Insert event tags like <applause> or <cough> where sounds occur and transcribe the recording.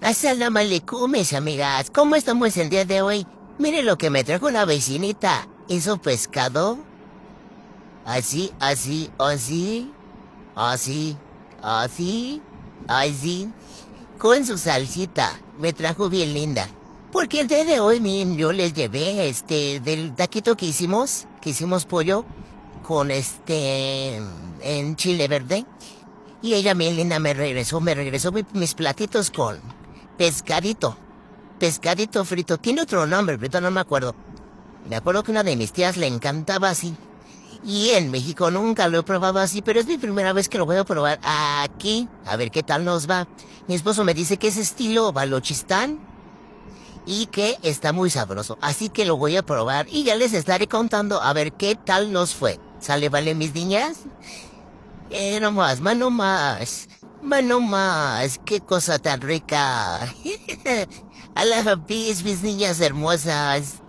Asalamu alaikum, mis amigas. ¿Cómo estamos el día de hoy? Mire lo que me trajo la vecinita. ¿Hizo pescado? Así, así, así. Así, así, así. Con su salsita. Me trajo bien linda. Porque el día de hoy, yo les llevé este, del taquito que hicimos, que hicimos pollo, con este, en chile verde. Y ella, Melina, me regresó, me regresó mis platitos con pescadito. Pescadito frito. Tiene otro nombre, pero no me acuerdo. Me acuerdo que una de mis tías le encantaba así. Y en México nunca lo he probado así, pero es mi primera vez que lo voy a probar aquí. A ver qué tal nos va. Mi esposo me dice que es estilo balochistán y que está muy sabroso. Así que lo voy a probar y ya les estaré contando a ver qué tal nos fue. ¿Sale, vale, mis niñas? Eh, no más, mano no más. mano más. Qué cosa tan rica. I <laughs> love a mis niñas hermosas.